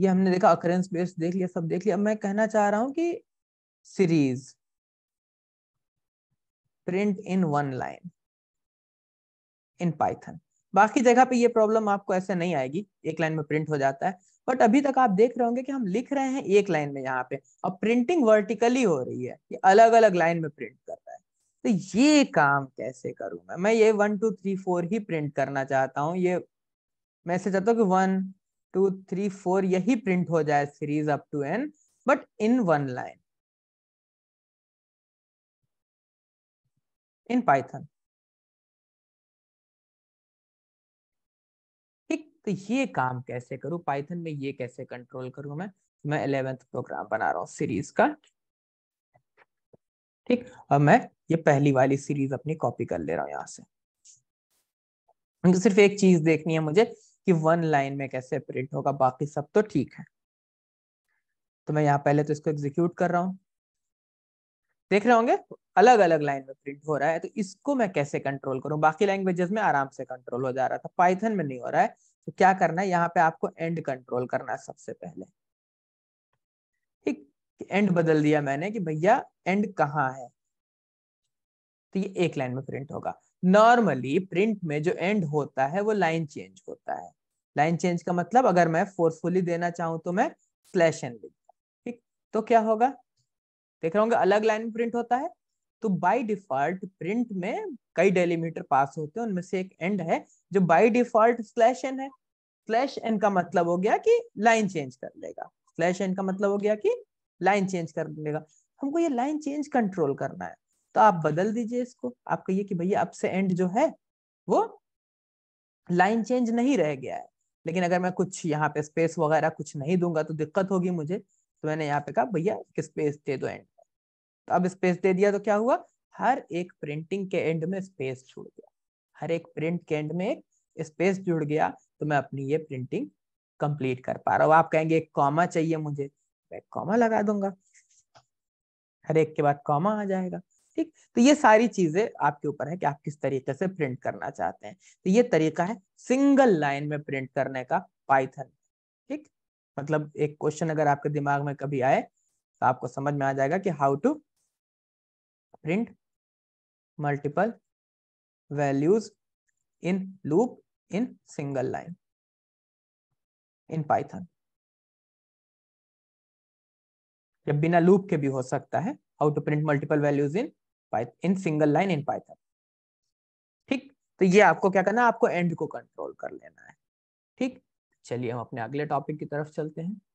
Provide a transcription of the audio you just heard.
ये हमने देखा अकरेंस बेस्ड देख लिया सब देख लिया अब मैं कहना चाह रहा हूं कि series print in one line in Python बाकी जगह पे ये प्रॉब्लम आपको ऐसे नहीं आएगी एक लाइन में प्रिंट हो जाता है बट अभी तक आप देख रहे होंगे कि हम लिख रहे हैं एक लाइन में यहाँ पे और प्रिंटिंग वर्टिकली हो रही है ये अलग अलग लाइन में प्रिंट कर रहा है तो ये काम कैसे करूंगा मैं मैं ये वन टू थ्री फोर ही प्रिंट करना चाहता हूँ ये मैं ऐसे चाहता हूँ कि वन टू थ्री फोर यही प्रिंट हो जाए series up to N but in one line in Python ठीक तो ये काम कैसे करूं पाइथन में ये कैसे कंट्रोल करूं मैं मैं इलेवेंथ प्रोग्राम बना रहा हूं सीरीज का ठीक और मैं ये पहली वाली सीरीज अपनी कॉपी कर ले रहा हूं यहां से तो सिर्फ एक चीज देखनी है मुझे कि वन लाइन में कैसे प्रिंट होगा बाकी सब तो ठीक है तो मैं यहाँ पहले तो इसको एग्जीक्यूट कर रहा हूँ देख रहे होंगे अलग अलग लाइन में प्रिंट हो रहा है तो इसको मैं कैसे कंट्रोल करूँ बाकी लैंग्वेजेस में आराम से कंट्रोल हो जा रहा था पाइथन में नहीं हो रहा है तो क्या करना है यहाँ पे आपको एंड कंट्रोल करना है सबसे पहले ठीक एंड बदल दिया मैंने कि भैया एंड कहाँ है तो ये एक लाइन में प्रिंट होगा नॉर्मली प्रिंट में जो एंड होता है वो लाइन चेंज हो लाइन चेंज का मतलब अगर मैं फोर्सफुली देना चाहूँ तो मैं स्लैश एन लिखता ठीक तो क्या होगा देख रहा होंगे अलग लाइन प्रिंट होता है तो बाय डिफॉल्ट प्रिंट में कई डेलीमीटर पास होते हैं उनमें से एक एंड है जो बाय डिफॉल्ट स्लैश एन है स्लैश एन का मतलब हो गया कि लाइन चेंज कर लेगा स्लैश एन का मतलब हो गया कि लाइन चेंज कर लेगा हमको ये लाइन चेंज कंट्रोल करना है तो आप बदल दीजिए इसको आप कहिए कि भैया अब से एंड जो है वो लाइन चेंज नहीं रह गया है लेकिन अगर मैं कुछ यहाँ पे स्पेस वगैरह कुछ नहीं दूंगा तो दिक्कत होगी मुझे तो मैंने यहाँ पे कहा भैया एक स्पेस दे दो एंड तो अब स्पेस दे दिया तो क्या हुआ हर एक प्रिंटिंग के एंड में स्पेस छुड़ गया हर एक प्रिंट के एंड में एक स्पेस जुड़ गया तो मैं अपनी ये प्रिंटिंग कंप्लीट कर पा रहा हूँ आप कहेंगे एक कॉमा चाहिए मुझे मैं कॉमा लगा दूंगा हर एक के बाद कॉमा आ जाएगा ठीक तो ये सारी चीजें आपके ऊपर है कि आप किस तरीके से प्रिंट करना चाहते हैं तो ये तरीका है सिंगल लाइन में प्रिंट करने का पाइथन ठीक मतलब एक क्वेश्चन अगर आपके दिमाग में कभी आए तो आपको समझ में आ जाएगा कि how to print multiple values in loop in single line in Python या बिना लूप के भी हो सकता है how to print multiple values in in single line in Python ठीक तो ये आपको क्या करना है आपको एंड को कंट्रोल कर लेना है ठीक चलिए हम अपने अगले टॉपिक की तरफ चलते हैं